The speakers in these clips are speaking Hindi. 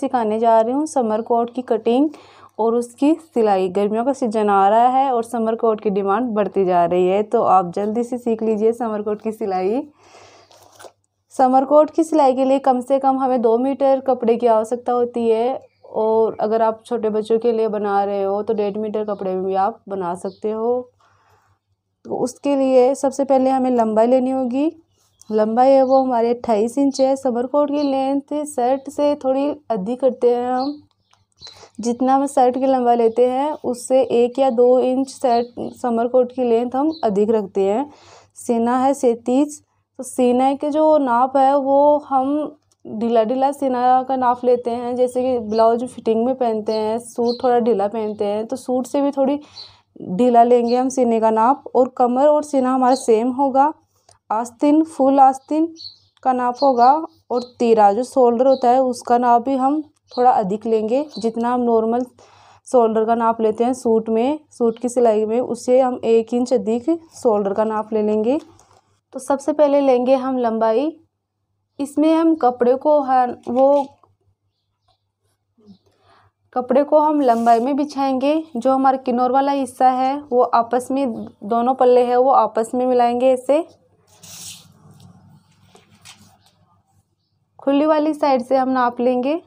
सिखाने जा रही हूँ समर कोट की कटिंग और उसकी सिलाई गर्मियों का सीजन आ रहा है और समर कोट की डिमांड बढ़ती जा रही है तो आप जल्दी से सीख लीजिए समर कोट की सिलाई समर कोट की सिलाई के लिए कम से कम हमें दो मीटर कपड़े की आवश्यकता होती है और अगर आप छोटे बच्चों के लिए बना रहे हो तो डेढ़ मीटर कपड़े में भी आप बना सकते हो तो उसके लिए सबसे पहले हमें लंबाई लेनी होगी लंबाई है वो हमारी अट्ठाईस इंच है कोट की लेंथ शर्ट से थोड़ी अधिक करते हैं हम जितना हम शर्ट की लंबाई लेते हैं उससे एक या दो इंच शर्ट समर कोट की लेंथ हम अधिक रखते हैं सीना है सैंतीस तो सीना के जो नाप है वो हम ढीला ढीला सीना का नाप लेते हैं जैसे कि ब्लाउज फिटिंग में पहनते हैं सूट थोड़ा ढीला पहनते हैं तो सूट से भी थोड़ी ढीला लेंगे हम सीने का नाप और कमर और सीना हमारा सेम होगा आस्तीन फुल आस्तीन का नाप होगा और तीरा जो शोल्डर होता है उसका नाप भी हम थोड़ा अधिक लेंगे जितना हम नॉर्मल शोल्डर का नाप लेते हैं सूट में सूट की सिलाई में उसे हम एक इंच अधिक शोल्डर का नाप ले लेंगे तो सबसे पहले लेंगे हम लंबाई इसमें हम कपड़े को हर वो कपड़े को हम लंबाई में बिछाएंगे जो हमारा किन्नौर वाला हिस्सा है वो आपस में दोनों पल्ले हैं वो आपस में मिलाएंगे ऐसे खुली वाली साइड से हम नाप लेंगे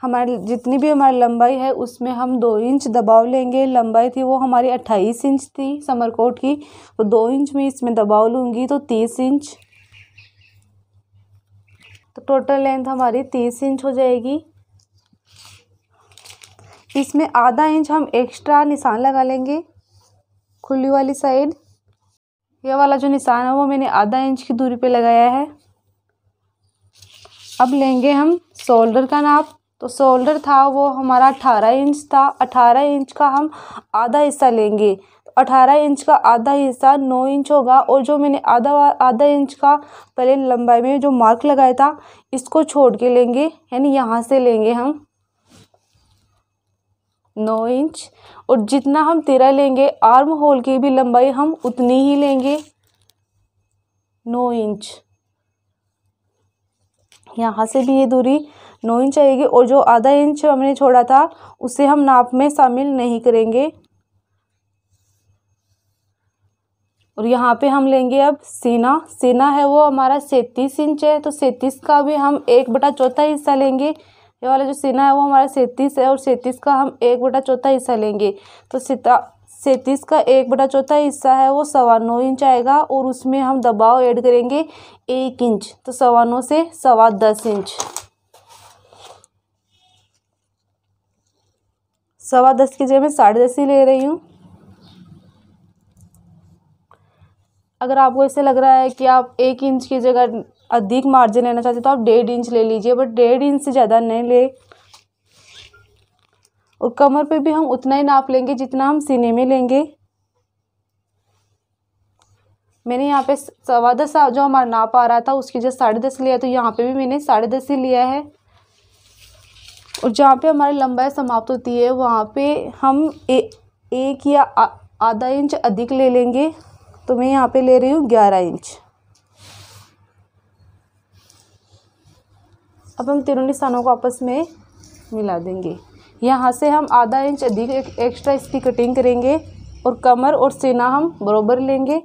हमारी जितनी भी हमारी लंबाई है उसमें हम दो इंच दबाव लेंगे लंबाई थी वो हमारी अट्ठाईस इंच थी समर कोट की तो दो इंच में इसमें दबाव लूँगी तो तीस इंच तो टोटल लेंथ हमारी तीस इंच हो जाएगी इसमें आधा इंच हम एक्स्ट्रा निशान लगा लेंगे खुली वाली साइड यह वाला जो निशान है वो मैंने आधा इंच की दूरी पे लगाया है अब लेंगे हम शोल्डर का नाप तो शोल्डर था वो हमारा अठारह इंच था अठारह इंच का हम आधा हिस्सा लेंगे तो अठारह इंच का आधा हिस्सा नौ इंच होगा और जो मैंने आधा आधा इंच का पहले लंबाई में जो मार्क लगाया था इसको छोड़ के लेंगे यानी यहाँ से लेंगे हम नौ इंच और जितना हम तेरह लेंगे आर्म होल की भी लंबाई हम उतनी ही लेंगे नौ इंच यहाँ से भी ये दूरी नौ इंच आएगी और जो आधा इंच हमने छोड़ा था उसे हम नाप में शामिल नहीं करेंगे और यहाँ पे हम लेंगे अब सीना सीना है वो हमारा सैंतीस इंच है तो सैंतीस का भी हम एक बटा चौथा हिस्सा लेंगे ये वाला जो सीना है वो हमारा सैंतीस है और सैंतीस का हम एक बटा चौथा हिस्सा लेंगे तो सीता सैंतीस का एक बटा चौथा हिस्सा है वो सवा नौ इंच आएगा और उसमें हम दबाव ऐड करेंगे एक इंच तो सवा नौ से सवा दस इंच सवा दस की जगह मैं साढ़े दस ही ले रही हूँ अगर आपको ऐसे लग रहा है कि आप एक इंच की जगह अधिक मार्जिन लेना चाहते हो तो आप डेढ़ इंच ले लीजिए बट डेढ़ इंच से ज़्यादा नहीं ले और कमर पे भी हम उतना ही नाप लेंगे जितना हम सीने में लेंगे मैंने यहाँ पे सवा दस जो हमारा नाप आ रहा था उसकी जो साढ़े दस लिया तो यहाँ पे भी मैंने साढ़े दस ही लिया है और जहाँ पे हमारी लंबाई समाप्त होती है वहाँ पे हम ए, एक या आधा इंच अधिक ले लेंगे तो मैं यहाँ पे ले रही हूँ ग्यारह इंच अब हम तीनों निशानों को आपस में मिला देंगे यहाँ से हम आधा इंच अधिक एक, एक्स्ट्रा इसकी कटिंग करेंगे और कमर और सीना हम बराबर लेंगे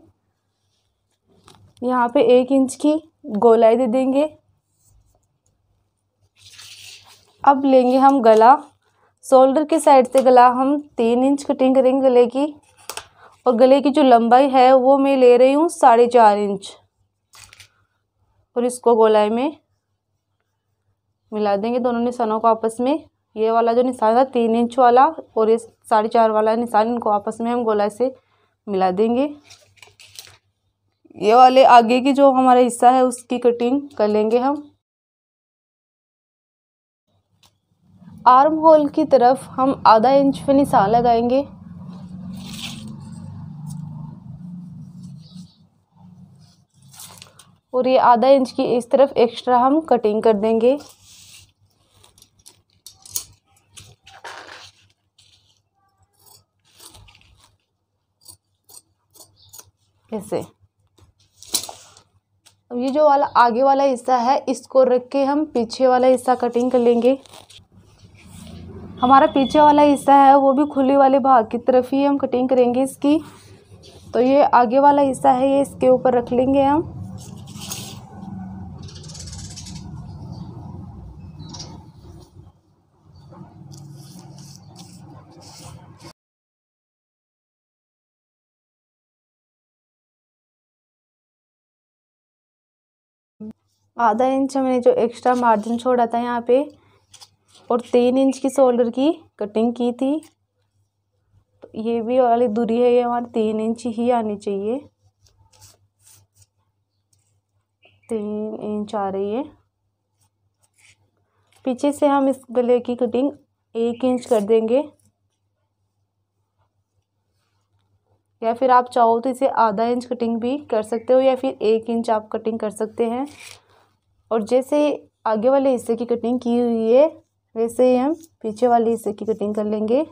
यहाँ पे एक इंच की गोलाई दे देंगे अब लेंगे हम गला शोल्डर के साइड से गला हम तीन इंच कटिंग करेंगे गले की और गले की जो लंबाई है वो मैं ले रही हूँ साढ़े चार इंच और इसको गोलाई में मिला देंगे दोनों निशानों को आपस में ये वाला जो निशान था तीन इंच वाला और ये साढ़े चार वाला निशान इनको आपस में हम गोला से मिला देंगे ये वाले आगे की जो हमारा हिस्सा है उसकी कटिंग कर लेंगे हम आर्म होल की तरफ हम आधा इंच पे निशान लगाएंगे और ये आधा इंच की इस तरफ एक्स्ट्रा हम कटिंग कर देंगे ऐसे अब ये जो वाला आगे वाला हिस्सा है इसको रख के हम पीछे वाला हिस्सा कटिंग कर लेंगे हमारा पीछे वाला हिस्सा है वो भी खुले वाले भाग की तरफ ही हम कटिंग करेंगे इसकी तो ये आगे वाला हिस्सा है ये इसके ऊपर रख लेंगे हम आधा इंच हमने जो एक्स्ट्रा मार्जिन छोड़ा था यहाँ पे और तीन इंच की शोल्डर की कटिंग की थी तो ये भी वाली दूरी है ये हमारी तीन इंच ही आनी चाहिए तीन इंच आ रही है पीछे से हम इस गले की कटिंग एक इंच कर देंगे या फिर आप चाहो तो इसे आधा इंच कटिंग भी कर सकते हो या फिर एक इंच आप कटिंग कर सकते हैं और जैसे आगे वाले हिस्से की कटिंग की हुई है वैसे ही हम पीछे वाले हिस्से की कटिंग कर लेंगे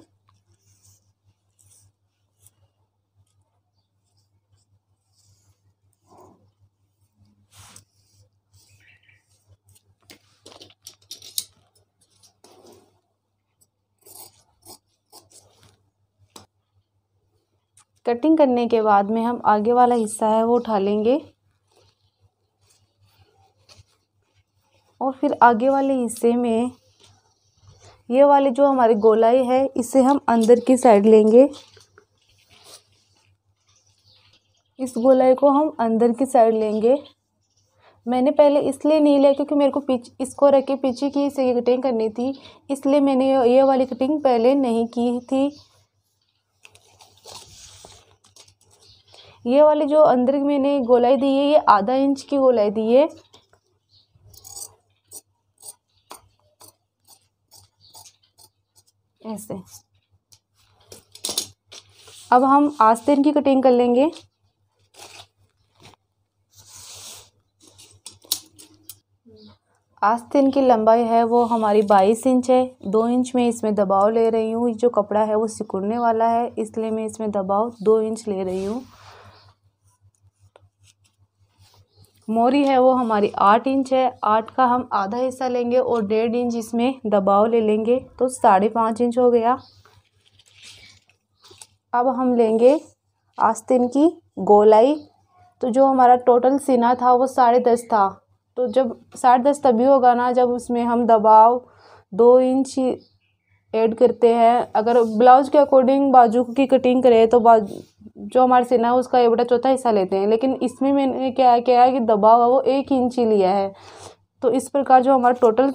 कटिंग करने के बाद में हम आगे वाला हिस्सा है वो उठा लेंगे और फिर आगे वाले हिस्से में ये वाले जो हमारे गोलाई है इसे हम अंदर की साइड लेंगे इस गोलाई को हम अंदर की साइड लेंगे मैंने पहले इसलिए नहीं लिया क्योंकि मेरे को पीछे इसको रख के पीछे की से कटिंग करनी थी इसलिए मैंने ये वाली कटिंग पहले नहीं की थी ये वाली जो अंदर मैंने गोलाई दी है ये आधा इंच की गोलाई दी है ऐसे अब हम आस्तीन की कटिंग कर लेंगे आस्तीन की लंबाई है वो हमारी बाईस इंच है दो इंच में इसमें दबाव ले रही हूँ जो कपड़ा है वो सिकुड़ने वाला है इसलिए मैं इसमें दबाव दो इंच ले रही हूँ मोरी है वो हमारी आठ इंच है आठ का हम आधा हिस्सा लेंगे और डेढ़ इंच इसमें दबाव ले लेंगे तो साढ़े पाँच इंच हो गया अब हम लेंगे आस्तिन की गोलाई तो जो हमारा टोटल सीना था वो साढ़े दस था तो जब साढ़े दस तभी होगा ना जब उसमें हम दबाव दो इंच ऐड करते हैं अगर ब्लाउज के अकॉर्डिंग बाजू की कटिंग करें तो बाजू जो हमारे सेना है उसका एक बटा चौथा हिस्सा लेते हैं लेकिन इसमें मैंने क्या किया है कि दबाव है वो एक इंच ही लिया है तो इस प्रकार जो हमारा टोटल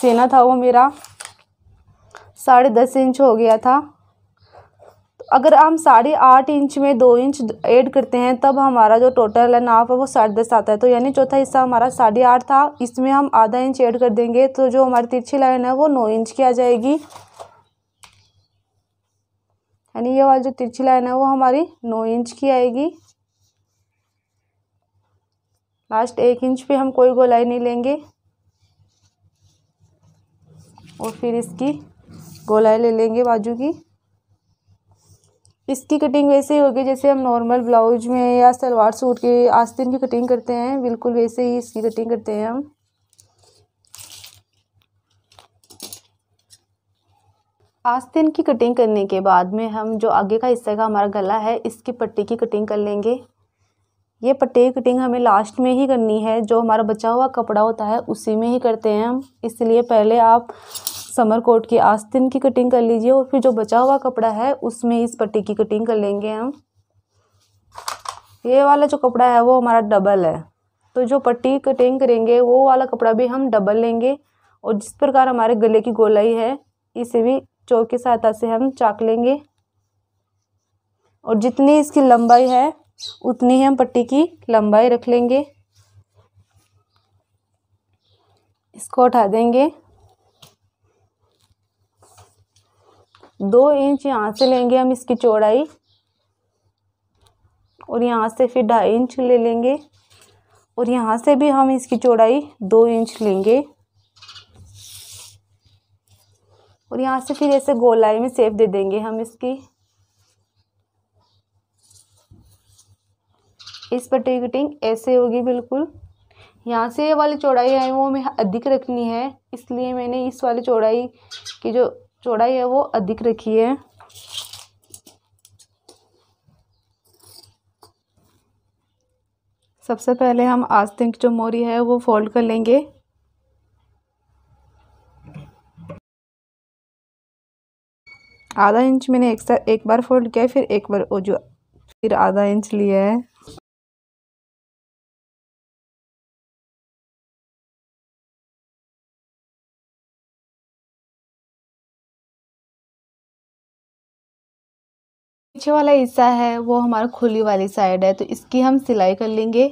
सेना था वो मेरा साढ़े दस इंच हो गया था तो अगर हम साढ़े आठ इंच में दो इंच ऐड करते हैं तब हमारा जो टोटल है नाप है वो साढ़े दस आता है तो यानी चौथा हिस्सा हमारा साढ़े आठ था इसमें हम आधा इंच ऐड कर देंगे तो जो हमारी तिरछी लाइन है वो नौ इंच की आ जाएगी यानी ये वाली जो तिरछी लाइन है वो हमारी नौ इंच की आएगी लास्ट एक इंच पे हम कोई गोलाई नहीं लेंगे और फिर इसकी गोलाई ले लेंगे बाजू की इसकी कटिंग वैसे ही होगी जैसे हम नॉर्मल ब्लाउज में या सलवार सूट के आस्तीन की कटिंग करते हैं बिल्कुल वैसे ही इसकी कटिंग करते हैं हम आस्तीन की कटिंग करने के बाद में हम जो आगे का हिस्सा का हमारा गला है इसकी पट्टी की कटिंग कर लेंगे ये पट्टी की कटिंग हमें लास्ट में ही करनी है जो हमारा बचा हुआ कपड़ा होता है उसी में ही करते हैं हम इसलिए पहले आप समर कोट की आस्तीन की कटिंग कर लीजिए और फिर जो बचा हुआ कपड़ा है उसमें इस पट्टी की कटिंग कर लेंगे हम ये वाला जो कपड़ा है वो हमारा डबल है तो जो पट्टी कटिंग करेंगे वो वाला कपड़ा भी हम डबल लेंगे और जिस प्रकार हमारे गले की गोलाई है इसे भी चौक की सहायता से हम चाक लेंगे और जितनी इसकी लंबाई है उतनी ही हम पट्टी की लंबाई रख लेंगे इसको उठा देंगे दो इंच यहाँ से लेंगे हम इसकी चौड़ाई और यहाँ से फिर ढाई इंच ले लेंगे और यहाँ से भी हम इसकी चौड़ाई दो इंच लेंगे और यहाँ से फिर ऐसे गोलाई में सेप दे देंगे हम इसकी इस पट्टी की कटिंग ऐसे होगी बिल्कुल यहाँ से ये वाली चौड़ाई है वो हमें अधिक रखनी है इसलिए मैंने इस वाली चौड़ाई की जो चौड़ाई है वो अधिक रखी है सबसे पहले हम आस्तीन की जो मोरी है वो फोल्ड कर लेंगे आधा इंच मैंने एक साथ एक बार फोल्ड किया फिर एक बार वो जो फिर आधा इंच लिया है पीछे वाला हिस्सा है वो हमारा खुली वाली साइड है तो इसकी हम सिलाई कर लेंगे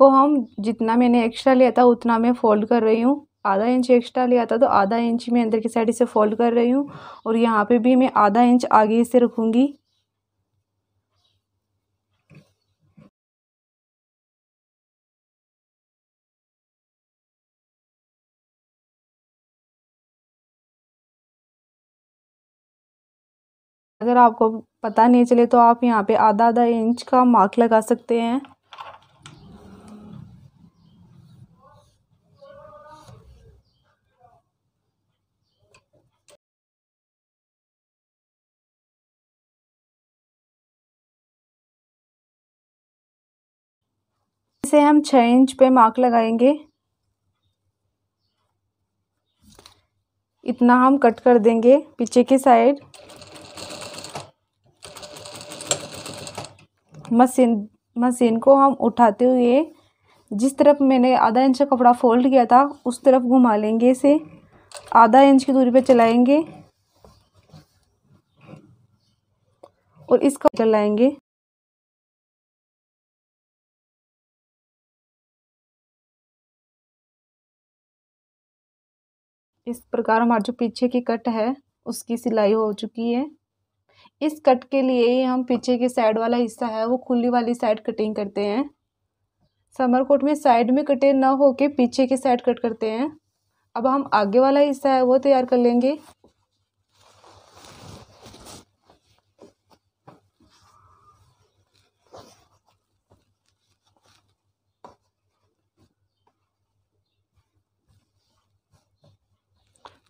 वो तो हम जितना मैंने एक्स्ट्रा लिया था उतना मैं फोल्ड कर रही हूँ आधा इंच एक्स्ट्रा लिया था तो आधा इंच मैं अंदर की साइड से फोल्ड कर रही हूँ और यहाँ पे भी मैं आधा इंच आगे से रखूँगी अगर आपको पता नहीं चले तो आप यहाँ पे आधा आधा इंच का मार्क लगा सकते हैं से हम छः इंच पे मार्क लगाएंगे इतना हम कट कर देंगे पीछे की साइड मशीन मशीन को हम उठाते हुए जिस तरफ मैंने आधा इंच का कपड़ा फोल्ड किया था उस तरफ घुमा लेंगे इसे आधा इंच की दूरी पे चलाएंगे और इसका चलाएंगे इस प्रकार हमारे जो पीछे की कट है उसकी सिलाई हो चुकी है इस कट के लिए ही हम पीछे के साइड वाला हिस्सा है वो खुली वाली साइड कटिंग करते हैं समर कोट में साइड में कटे ना होके पीछे के साइड कट करते हैं अब हम आगे वाला हिस्सा है वो तैयार कर लेंगे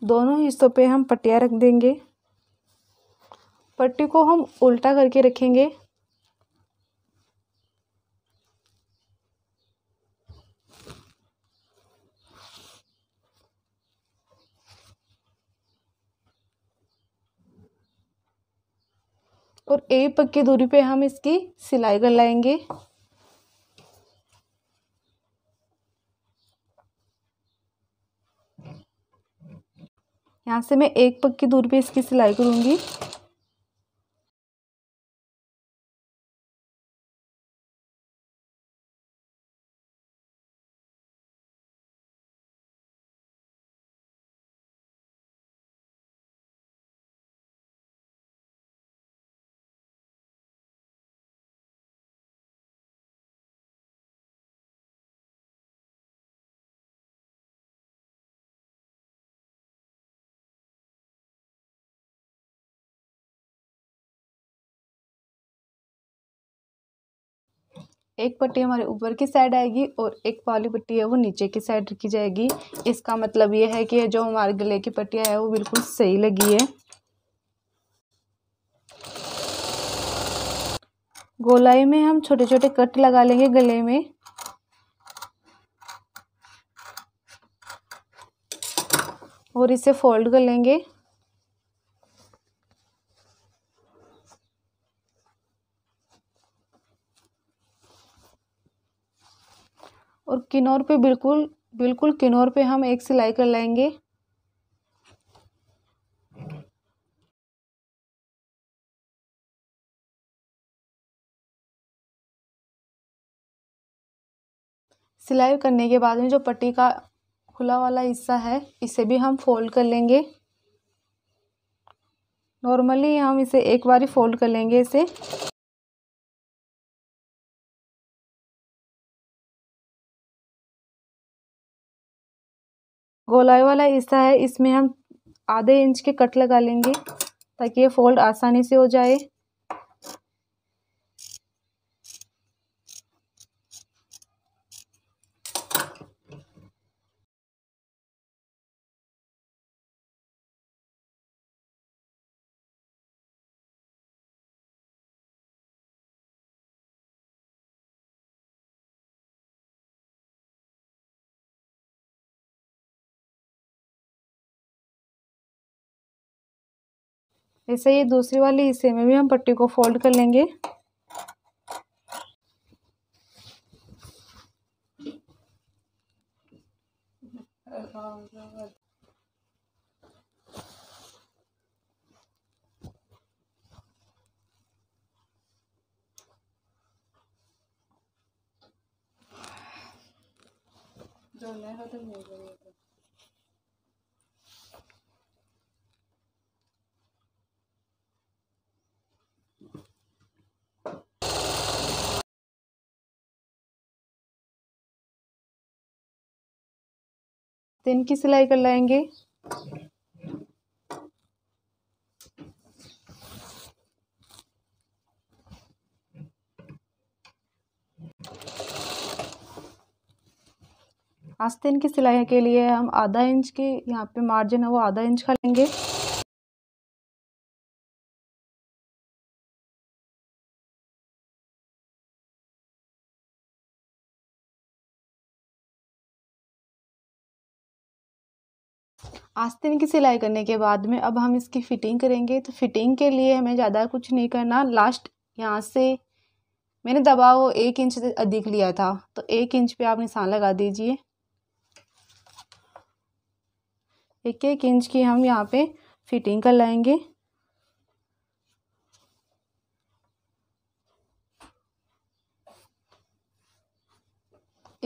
दोनों हिस्सों पे हम पट्टियाँ रख देंगे पट्टी को हम उल्टा करके रखेंगे और एक पक्की दूरी पे हम इसकी सिलाई कर लाएंगे यहाँ से मैं एक पग की दूरी पे इसकी सिलाई करूँगी एक पट्टी हमारे ऊपर की साइड आएगी और एक वाली पट्टी है वो नीचे की साइड रखी जाएगी इसका मतलब ये है कि जो हमारे गले की पट्टियाँ है वो बिल्कुल सही लगी है गोलाई में हम छोटे छोटे कट लगा लेंगे गले में और इसे फोल्ड कर लेंगे और किनौर पे बिल्कुल बिल्कुल किनौर पे हम एक सिलाई कर लेंगे सिलाई करने के बाद में जो पट्टी का खुला वाला हिस्सा है इसे भी हम फोल्ड कर लेंगे नॉर्मली हम इसे एक बारी फोल्ड कर लेंगे इसे गोलाई वाला हिस्सा है इसमें हम आधे इंच के कट लगा लेंगे ताकि ये फोल्ड आसानी से हो जाए ऐसे ये दूसरे वाले हिस्से में भी हम पट्टी को फोल्ड कर लेंगे जो नहीं हो तो तो इनकी सिलाई कर लाएंगे आस्तीन की सिलाई के लिए हम आधा इंच की यहाँ पे मार्जिन है वो आधा इंच का लेंगे आस्तीन की सिलाई करने के बाद में अब हम इसकी फ़िटिंग करेंगे तो फ़िटिंग के लिए हमें ज़्यादा कुछ नहीं करना लास्ट यहाँ से मैंने दबाव एक इंच अधिक लिया था तो एक इंच पे आप निशान लगा दीजिए एक एक इंच की हम यहाँ पे फिटिंग कर लाएंगे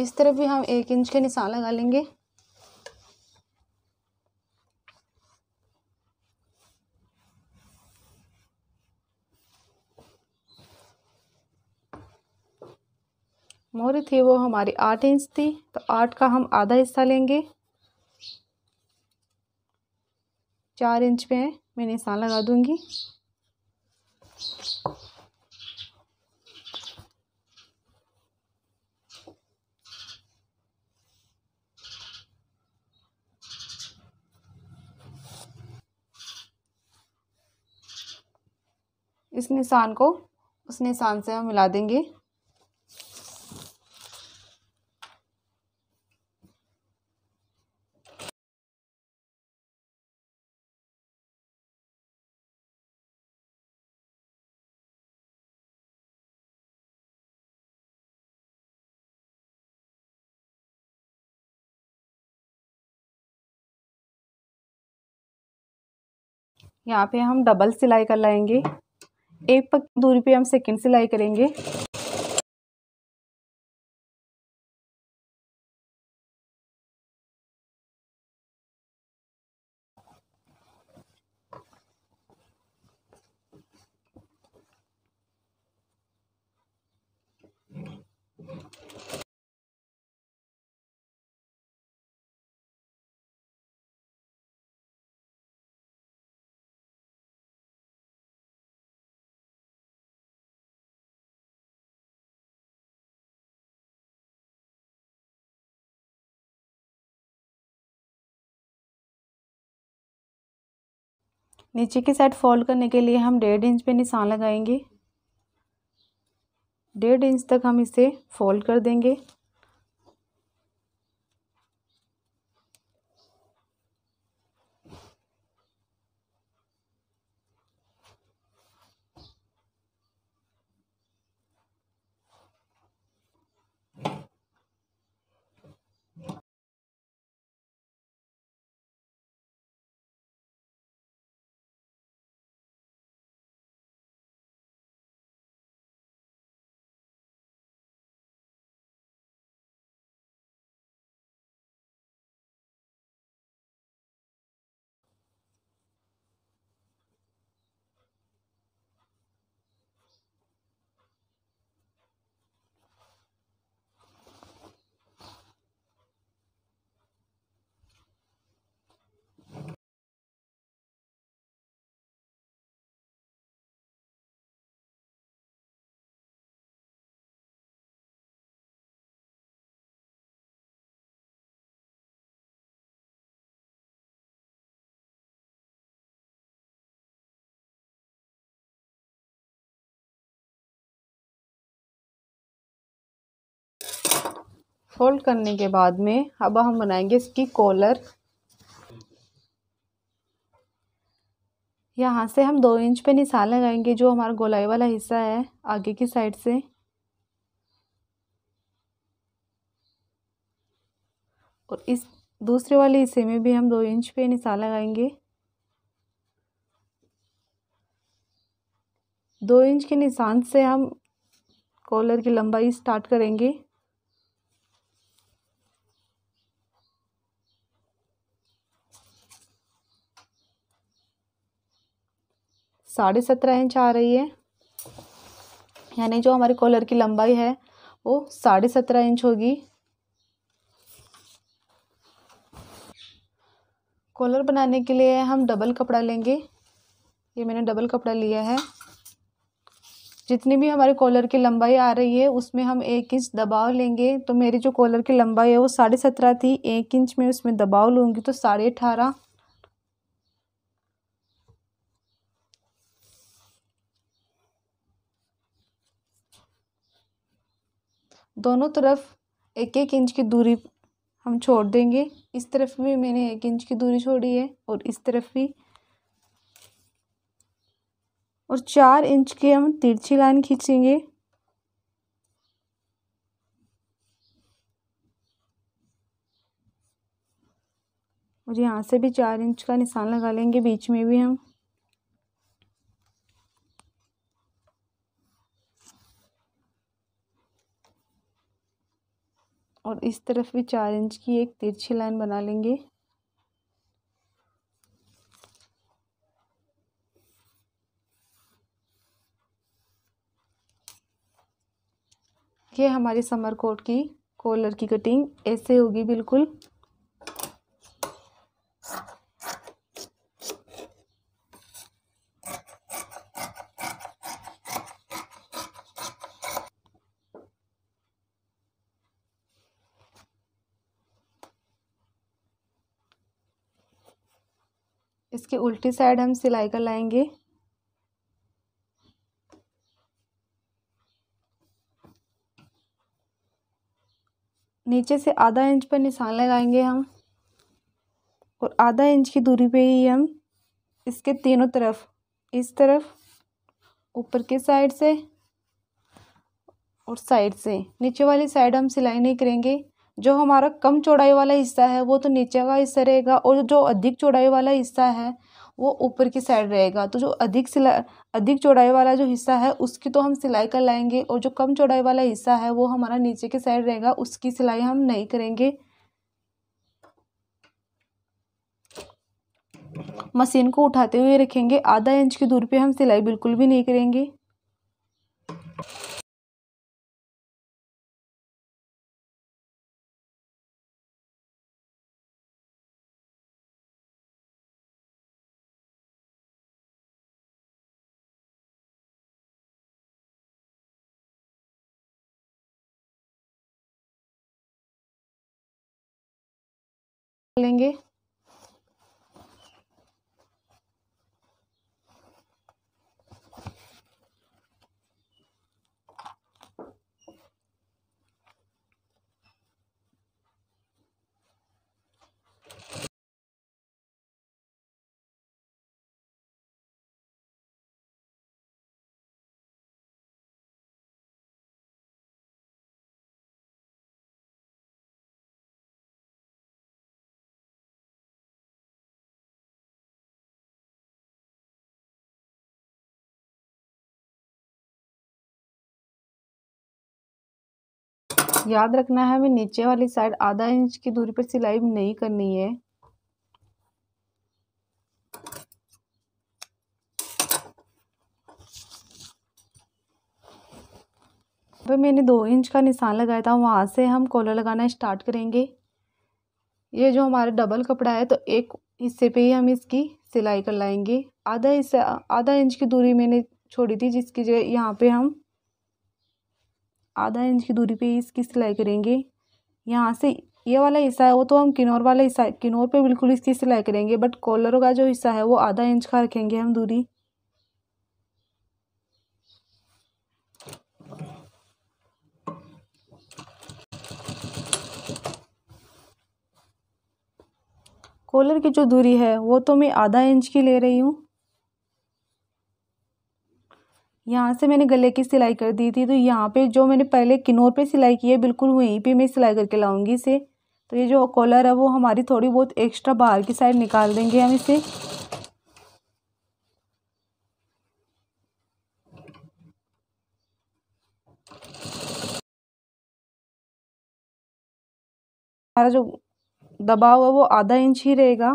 इस तरफ भी हम एक इंच के निशान लगा लेंगे मोहरी थी वो हमारी आठ इंच थी तो आठ का हम आधा हिस्सा लेंगे चार इंच पे है मैं निशान लगा दूंगी इस निशान को उस निशान से हम मिला देंगे यहाँ पे हम डबल सिलाई कर लाएंगे एक पक दूरी पे हम सेकंड सिलाई करेंगे नीचे की साइड फोल्ड करने के लिए हम डेढ़ इंच पे निशान लगाएंगे डेढ़ इंच तक हम इसे फोल्ड कर देंगे फोल्ड करने के बाद में अब हम बनाएंगे इसकी कॉलर यहाँ से हम दो इंच पे निशान लगाएंगे जो हमारा गोलाई वाला हिस्सा है आगे की साइड से और इस दूसरे वाले हिस्से में भी हम दो इंच पे निशान लगाएंगे दो इंच के निशान से हम कॉलर की लंबाई स्टार्ट करेंगे साढ़े सत्रह इंच आ रही है यानी जो हमारे कॉलर की लंबाई है वो साढ़े सत्रह इंच होगी कॉलर बनाने के लिए हम डबल कपड़ा लेंगे ये मैंने डबल कपड़ा लिया है जितनी भी हमारे कॉलर की लंबाई आ रही है उसमें हम एक इंच दबाव लेंगे तो मेरी जो कॉलर की लंबाई है वो साढ़े सत्रह थी एक इंच में उसमें दबाव लूँगी तो साढ़े अठारह दोनों तरफ एक एक इंच की दूरी हम छोड़ देंगे इस तरफ भी मैंने एक इंच की दूरी छोड़ी है और इस तरफ भी और चार इंच की हम तिरछी लाइन खींचेंगे और यहाँ से भी चार इंच का निशान लगा लेंगे बीच में भी हम और इस तरफ भी चार इंच की एक तिरछी लाइन बना लेंगे ये हमारी समर कोट की कॉलर की कटिंग ऐसे होगी बिल्कुल इसके उल्टी साइड हम सिलाई कर लाएंगे नीचे से आधा इंच पर निशान लगाएंगे हम और आधा इंच की दूरी पे ही हम इसके तीनों तरफ इस तरफ ऊपर के साइड से और साइड से नीचे वाली साइड हम सिलाई नहीं करेंगे जो हमारा कम चौड़ाई वाला हिस्सा है वो तो नीचे का हिस्सा रहेगा और जो अधिक चौड़ाई वाला हिस्सा है वो ऊपर की साइड रहेगा तो जो अधिक सिलाई अधिक चौड़ाई वाला जो हिस्सा है उसकी तो हम सिलाई कर लाएंगे और जो कम चौड़ाई वाला हिस्सा है वो हमारा नीचे की साइड रहेगा उसकी सिलाई हम नहीं करेंगे मशीन को उठाते हुए रखेंगे आधा इंच की दूरी पे हम सिलाई बिल्कुल भी नहीं करेंगे लेंगे याद रखना है हमें नीचे वाली साइड आधा इंच की दूरी पर सिलाई नहीं करनी है पर मैंने दो इंच का निशान लगाया था वहाँ से हम कॉलर लगाना स्टार्ट करेंगे ये जो हमारा डबल कपड़ा है तो एक हिस्से पे ही हम इसकी सिलाई कर लाएंगे आधा हिस्सा आधा इंच की दूरी मैंने छोड़ी थी जिसकी जगह यहाँ पे हम आधा इंच की दूरी पे इसकी सिलाई करेंगे यहाँ से ये वाला हिस्सा है वो तो हम किनौर वाला हिस्सा किनौर पे बिल्कुल इसकी सिलाई करेंगे बट कॉलरों का जो हिस्सा है वो आधा इंच का रखेंगे हम दूरी कॉलर की जो दूरी है वो तो मैं आधा इंच की ले रही हूँ यहाँ से मैंने गले की सिलाई कर दी थी तो यहाँ पे जो मैंने पहले किनोर पे सिलाई की है बिल्कुल वहीं पे मैं सिलाई करके लाऊंगी इसे तो ये जो कॉलर है वो हमारी थोड़ी बहुत एक्स्ट्रा बाहर की साइड निकाल देंगे हम इसे हमारा जो दबाव है वो आधा इंच ही रहेगा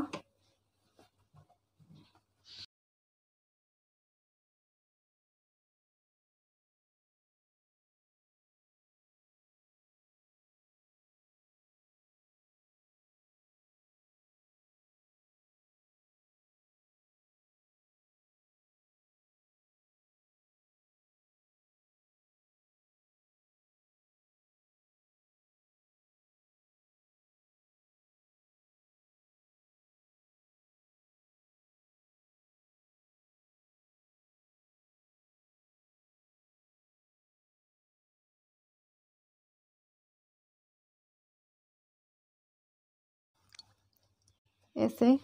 ऐसे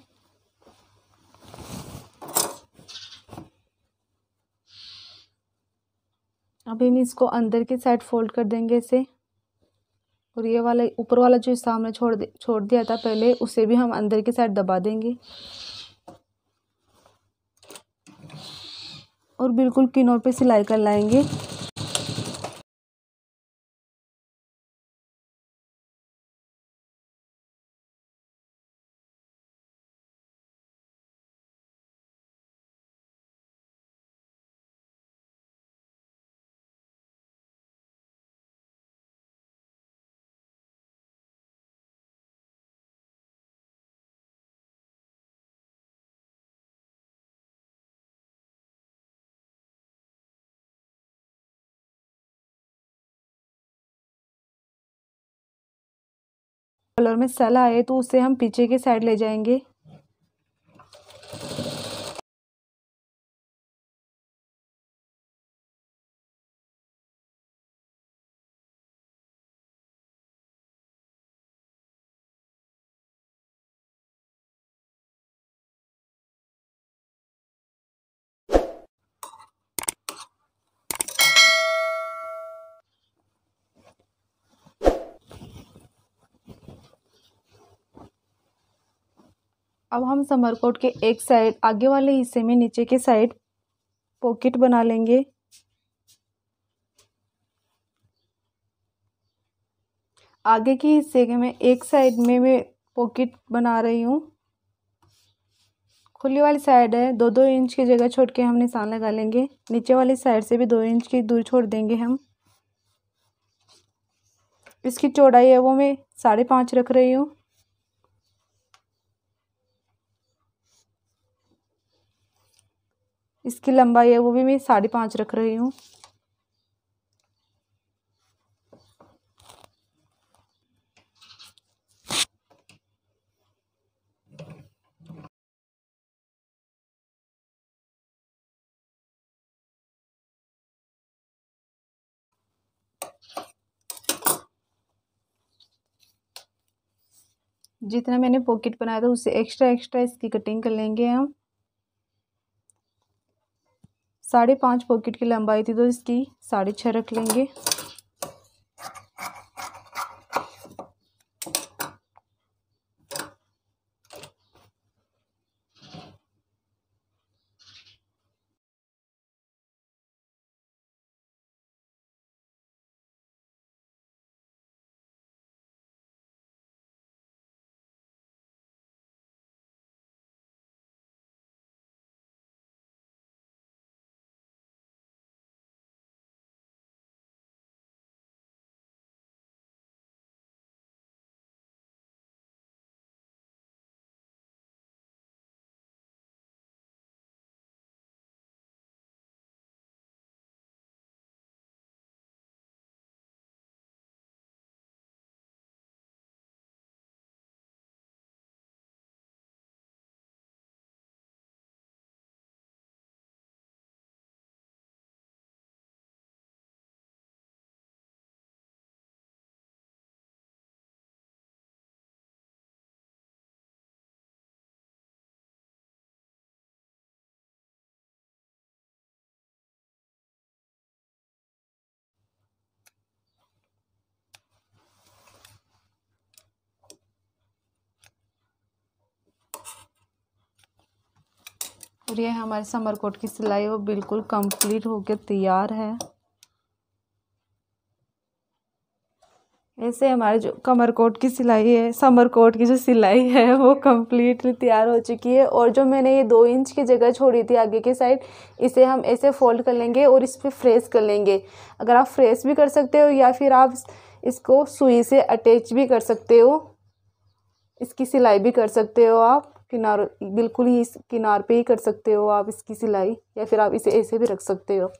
अभी हम इसको अंदर की साइड फोल्ड कर देंगे इसे और ये वाला ऊपर वाला जो हिस्सा हमने छोड़ दे छोड़ दिया था पहले उसे भी हम अंदर की साइड दबा देंगे और बिल्कुल किनोर पे सिलाई कर लाएंगे कलर में सेल आए तो उसे हम पीछे के साइड ले जाएंगे अब हम समर कोट के एक साइड आगे वाले हिस्से में नीचे के साइड पॉकेट बना लेंगे आगे के हिस्से के मैं एक साइड में मैं पॉकेट बना रही हूँ खुली वाली साइड है दो दो इंच की जगह छोड़ के हम निशान लगा लेंगे नीचे वाली साइड से भी दो इंच की दूर छोड़ देंगे हम इसकी चौड़ाई है वो मैं साढ़े पाँच रख रही हूँ इसकी लंबाई है वो भी मैं साढ़े पाँच रख रही हूँ जितना मैंने पॉकेट बनाया था उससे एक्स्ट्रा एक्स्ट्रा इसकी कटिंग कर लेंगे हम साढ़े पाँच पॉकेट की लंबाई थी तो इसकी साढ़े छः रख लेंगे और ये हमारे समर कोट की सिलाई वो बिल्कुल कंप्लीट होकर तैयार है ऐसे हमारे जो कमर कोट की सिलाई है समर कोट की जो सिलाई है वो कम्प्लीटली तैयार हो चुकी है और जो मैंने ये दो इंच की जगह छोड़ी थी आगे के साइड इसे हम ऐसे फोल्ड कर लेंगे और इस पर फ्रेस कर लेंगे अगर आप फ्रेस भी कर सकते हो या फिर आप इसको सुई से अटैच भी कर सकते हो इसकी सिलाई भी कर सकते हो आप किनार बिल्कुल ही इस किनार पे ही कर सकते हो आप इसकी सिलाई या फिर आप इसे ऐसे भी रख सकते हो